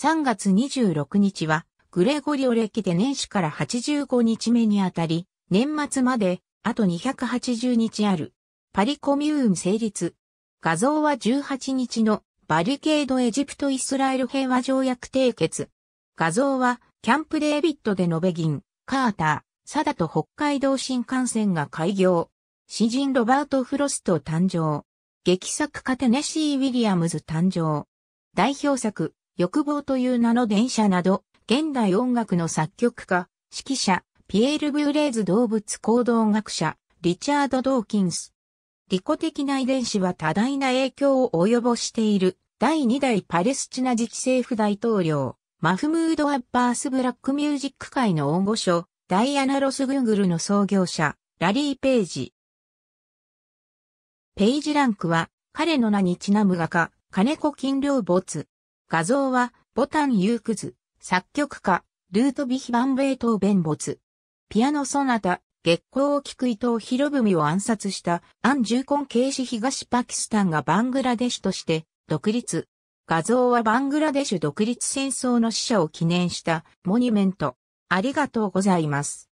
3月26日は、グレゴリオ歴で年始から85日目にあたり、年末まで、あと280日ある。パリコミューン成立。画像は18日のバリケードエジプトイスラエル平和条約締結。画像はキャンプデービッドで延べ銀、カーター、サダと北海道新幹線が開業。詩人ロバート・フロスト誕生。劇作家テネシー・ウィリアムズ誕生。代表作、欲望という名の電車など、現代音楽の作曲家、指揮者、ピエール・ブーレーズ動物行動学者、リチャード・ドーキンス。利己的な遺伝子は多大な影響を及ぼしている第2代パレスチナ自治政府大統領、マフムード・アッバース・ブラックミュージック界の大御所、ダイアナ・ロス・グングルの創業者、ラリー・ペイジ。ペイジランクは、彼の名にちなむ画家、金子金良没。画像は、ボタン・ユークズ、作曲家、ルートビヒ・バン・ベートー・ベン・ボツ。ピアノ・ソナタ、月光を聞く伊藤博文を暗殺したアン・ジューコン警シ・東パキスタンがバングラデシュとして独立。画像はバングラデシュ独立戦争の死者を記念したモニュメント。ありがとうございます。